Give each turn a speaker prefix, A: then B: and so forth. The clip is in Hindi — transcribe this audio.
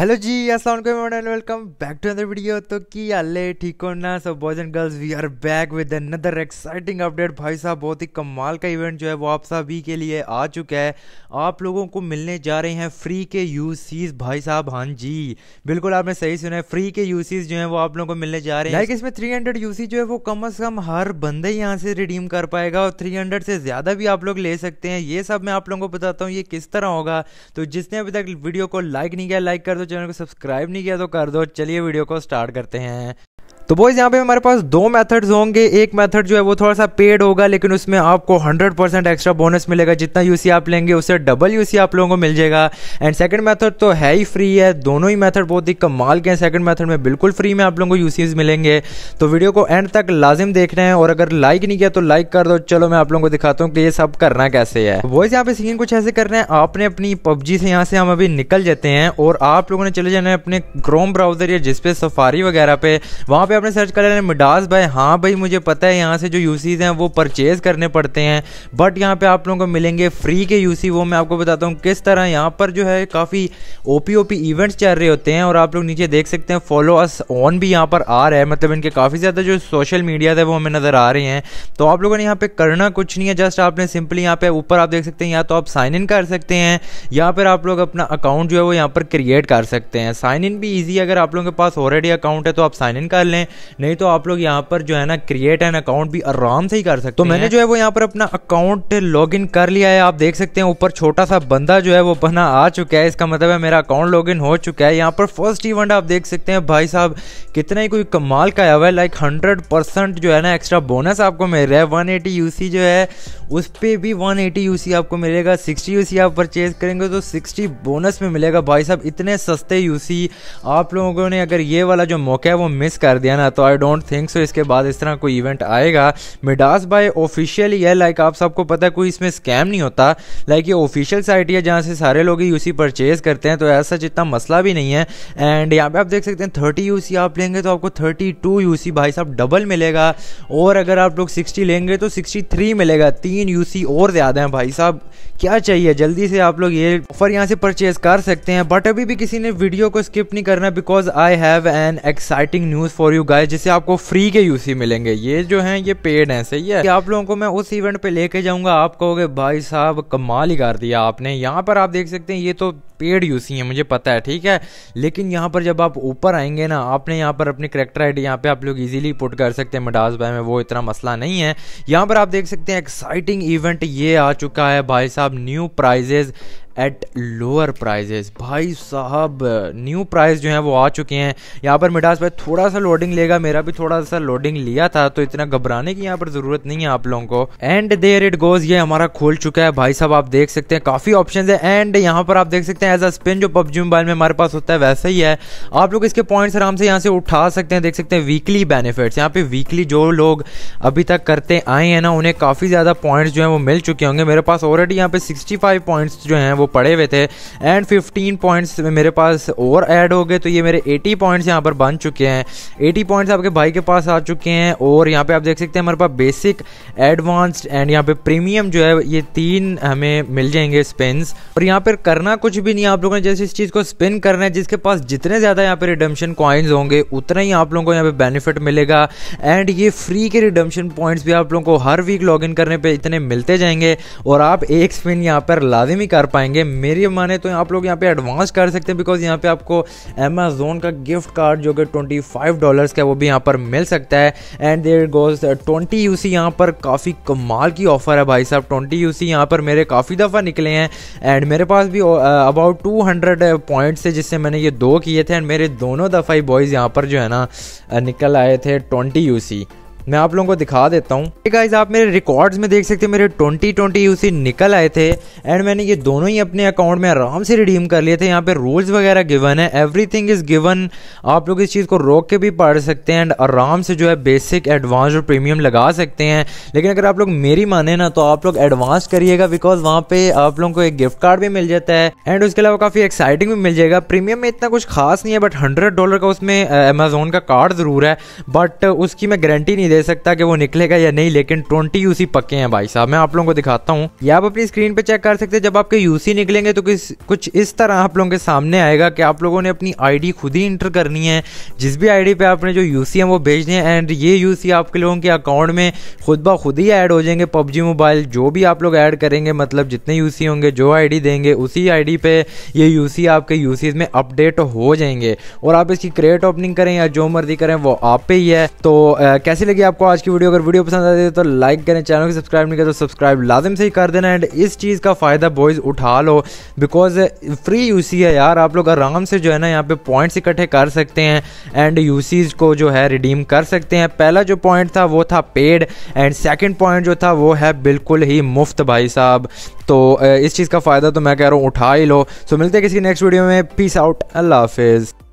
A: हेलो जी असलम and welcome back to other video तो की अल्ले ठीक हो ना सब boys and girls we are back with another exciting update भाई साहब बहुत ही कमाल का इवेंट जो है वो आप सभी के लिए आ चुका है आप लोगों को मिलने जा रहे हैं फ्री के यूसीज भाई साहब हाँ जी बिल्कुल आपने सही सुना है फ्री के यूसीज जो है वो आप लोगों को मिलने जा रहे हैं लाइक इसमें थ्री हंड्रेड यूसी जो है वो कम अज कम हर बंदे यहाँ से रिडीम कर पाएगा और थ्री हंड्रेड से ज़्यादा भी आप लोग ले सकते हैं ये सब मैं आप लोगों को बताता हूँ ये किस तरह होगा तो जिसने अभी तक वीडियो को लाइक नहीं किया लाइक कर तो चैनल को सब्सक्राइब नहीं किया तो कर दो चलिए वीडियो को स्टार्ट करते हैं तो बोइज यहाँ पे हमारे पास दो मेथड्स होंगे एक मेथड जो है वो थोड़ा सा पेड होगा लेकिन उसमें आपको 100 परसेंट एक्स्ट्रा बोनस मिलेगा जितना यूसी आप लेंगे उससे डबल यूसी आप लोगों को मिल जाएगा एंड सेकंड मेथड तो है ही फ्री है दोनों ही मेथड बहुत ही कमाल के हैं सेकंड मेथड में बिल्कुल फ्री में आप लोगों को यूसीज मिलेंगे तो वीडियो को एंड तक लाजिम देख रहे हैं और अगर लाइक नहीं किया तो लाइक कर दो चलो मैं आप लोगों को दिखाता हूँ कि ये सब करना कैसे है बॉयज यहाँ पे सीन कुछ ऐसे कर रहे हैं आपने अपनी पबजी से यहाँ से हम अभी निकल जाते हैं और आप लोगों ने चले जाना है अपने क्रोम ब्राउजर या जिसपे सफारी वगैरह पे वहाँ पे आपने सर्च कर लेना मिडास भाई हाँ भाई मुझे पता है यहाँ से जो यूसीज हैं वो परचेज करने पड़ते हैं बट यहाँ पे आप लोगों को मिलेंगे फ्री के यूसी वो मैं आपको बताता हूँ किस तरह यहाँ पर जो है काफ़ी ओपी ओपी इवेंट्स चल रहे होते हैं और आप लोग नीचे देख सकते हैं फॉलो अस ऑन भी यहाँ पर आ रहा है मतलब इनके काफ़ी ज़्यादा जो सोशल मीडिया है वो हमें नज़र आ रहे हैं तो आप लोगों ने यहाँ पे करना कुछ नहीं है जस्ट आपने सिंपली यहाँ पे ऊपर आप देख सकते हैं या तो आप साइन इन कर सकते हैं या फिर आप लोग अपना अकाउंट जो है वो यहाँ पर क्रिएट कर सकते हैं साइन इन भी ईजी अगर आप लोगों के पास ऑलरेडी अकाउंट है तो आप साइन इन कर लें है नहीं तो आप लोग यहाँ पर जो है ना क्रिएट एन अकाउंट भी आराम से ही कर सकते तो मैंने जो है वो यहाँ पर अपना अकाउंट लॉग इन कर लिया है आप देख सकते हैं ऊपर छोटा सा बंदा जो है वो बना आ चुका है इसका मतलब है मेरा अकाउंट लॉग हो चुका है यहाँ पर फर्स्ट इवेंट आप देख सकते हैं भाई साहब कितना ही कोई कमाल का आया हुआ है लाइक हंड्रेड जो है ना एक्स्ट्रा बोनस आपको मिल रहा है वन एटी जो है उस पर भी वन एटी आपको मिलेगा सिक्सटी यू आप परचेज करेंगे तो सिक्सटी बोनस में मिलेगा भाई साहब इतने सस्ते यू आप लोगों ने अगर ये वाला जो मौका है वो मिस कर दिया है ना तो आई डोंट थिंक सो इसके बाद इस तरह कोई इवेंट आएगा मिडास बाय ऑफिशियल है लाइक आप सबको पता है कोई इसमें स्कैम नहीं होता लाइक ये ऑफिशियल साइट है जहाँ से सारे लोग यू परचेज करते हैं तो ऐसा जितना मसला भी नहीं है एंड यहाँ पे आप देख सकते हैं थर्टी यू आप लेंगे तो आपको थर्टी टू भाई साहब डबल मिलेगा और अगर आप लोग सिक्सटी लेंगे तो सिक्सटी थ्री मिलेगा तीन यू और ज़्यादा हैं भाई साहब क्या चाहिए जल्दी से आप लोग ये ऑफर यहाँ से परचेज कर सकते हैं बट अभी भी किसी ने वीडियो को स्किप नहीं करना because I have an exciting news for you you guys जिसे आपको फ्री के यूसी मिलेंगे ये जो हैं ये पेड है सही है आप लोगों को मैं उस इवेंट पे लेके जाऊंगा आप कहोगे भाई साहब कमाल ही कर दिया आपने यहाँ पर आप देख सकते हैं ये तो पेड यूसी है मुझे पता है ठीक है लेकिन यहाँ पर जब आप ऊपर आएंगे ना आपने यहाँ पर अपनी करेक्टर आईडी यहाँ पे आप लोग इजीली पुट कर सकते हैं मडास भाई में वो इतना मसला नहीं है यहाँ पर आप देख सकते हैं एक्साइटिंग इवेंट ये आ चुका है भाई साहब new prices at lower prices भाई साहब न्यू प्राइस जो हैं वो आ चुके हैं यहाँ पर मिडास भाई थोड़ा सा लोडिंग लेगा मेरा भी थोड़ा सा लोडिंग लिया था तो इतना घबराने की यहाँ पर ज़रूरत नहीं है आप लोगों को एंड देयर इट गोज ये हमारा खोल चुका है भाई साहब आप देख सकते हैं काफ़ी ऑप्शन है एंड यहाँ पर आप देख सकते हैं एज अ स्पिन जो पबजी मोबाइल में हमारे पास होता है वैसा ही है आप लोग इसके पॉइंट्स आराम से यहाँ से उठा सकते हैं देख सकते हैं वीकली बेनिफिट्स यहाँ पे वीकली जो लोग अभी तक करते आए हैं ना उन्हें काफ़ी ज़्यादा पॉइंट जो है वो मिल चुके होंगे मेरे पास ऑलरेडी यहाँ पे सिक्सटी पॉइंट्स जो है वो वो पड़े हुए थे एंड 15 पॉइंट्स मेरे पास और ऐड हो गए तो ये मेरे 80 पॉइंट्स यहाँ पर बन चुके हैं 80 पॉइंट्स आपके भाई के पास आ चुके हैं और यहाँ पे आप देख सकते हैं हमारे पास बेसिक एडवांस्ड एंड यहाँ पे प्रीमियम जो है ये तीन हमें मिल जाएंगे स्पिन्स और यहाँ पर करना कुछ भी नहीं आप लोगों ने जैसे इस चीज़ को स्पिन करना है जिसके पास जितने ज़्यादा यहाँ पे रिडम्शन कॉइन्स होंगे उतना ही आप लोगों को यहाँ पे बेनिफिट मिलेगा एंड ये फ्री के रिडम्शन पॉइंट्स भी आप लोगों को हर वीक लॉग करने पर इतने मिलते जाएंगे और आप एक स्पिन यहाँ पर लाजिमी कर पाएंगे जाएंगे मेरी माने तो आप लोग यहाँ पे एडवांस कर सकते हैं बिकॉज यहाँ पे आपको अमेजोन का गिफ्ट कार्ड जो कि ट्वेंटी फाइव डॉलर का वो भी यहाँ पर मिल सकता है and there goes twenty you see यहाँ पर काफ़ी कमाल की ऑफर है भाई साहब ट्वेंटी यू सी यहाँ पर मेरे काफ़ी दफ़ा निकले हैं एंड मेरे पास भी अबाउट टू हंड्रेड पॉइंट है जिससे मैंने ये दो किए थे एंड मेरे दोनों दफ़ा ही बॉयज़ यहाँ पर जो है ना uh, निकल आए थे ट्वेंटी यू सी मैं आप लोगों को दिखा देता हूँ गाइज आप मेरे रिकॉर्ड्स में देख सकते हैं मेरे ट्वेंटी ट्वेंटी यूसी निकल आए थे एंड मैंने ये दोनों ही अपने अकाउंट में आराम से रिडीम कर लिए थे यहाँ पे रूल्स वगैरह गिवन है एवरीथिंग इज़ गिवन आप लोग इस चीज़ को रोक के भी पढ़ सकते हैं एंड आराम से जो है बेसिक एडवांस और प्रीमियम लगा सकते हैं लेकिन अगर आप लोग मेरी माने ना तो आप लोग एडवांस करिएगा बिकॉज वहाँ पे आप लोगों को एक गिफ्ट कार्ड भी मिल जाता है एंड उसके अलावा काफ़ी एक्साइटिंग भी मिल जाएगा प्रीमियम में इतना कुछ खास नहीं है बट हंड्रेड डॉलर का उसमें अमेजोन का कार्ड ज़रूर है बट उसकी मैं गारंटी नहीं दे सकता कि वो निकलेगा या नहीं लेकिन ट्वेंटी यूसी पक्के हैं भाई साहब मैं आप लोगों को दिखाता हूँ या आप अपनी स्क्रीन पे चेक कर सकते हैं जब आपके यूसी निकलेंगे तो किस कुछ इस तरह आप लोगों के सामने आएगा कि आप लोगों ने अपनी आईडी खुद ही इंटर करनी है जिस भी आई पे आपने जो यूसी है वो भेजने हैं एंड ये यूसी आपके लोगों के अकाउंट में खुद ब खुद ही ऐड हो जाएंगे पबजी मोबाइल जो भी आप लोग ऐड करेंगे मतलब जितने यूसी होंगे जो आई देंगे उसी आई पे ये यूसी आपके यूसीज में अपडेट हो जाएंगे और आप इसकी क्रेट ओपनिंग करें या जो मर्जी करें वो आप पे ही है तो आ, कैसी लगी आपको आज की वीडियो अगर वीडियो पसंद आती है तो लाइक करें चैनल को सब्सक्राइब नहीं करें तो सब्सक्राइब लाजम से ही कर देना एंड इस चीज़ का फ़ायदा बॉयज़ उठा लो बिकॉज फ्री यू है यार आप लोग आराम से जो है ना यहाँ पे पॉइंट्स इकट्ठे कर सकते हैं एंड यू को जो है रिडीम कर सकते हैं पहला जो पॉइंट था वो था पेड एंड सेकेंड पॉइंट जो था वो है बिल्कुल ही मुफ्त भाई साहब तो इस चीज़ का फ़ायदा तो मैं कह रहा हूँ उठा ही लो सो मिलते हैं किसी नेक्स्ट वीडियो में पीस आउट अल्लाह हाफिज़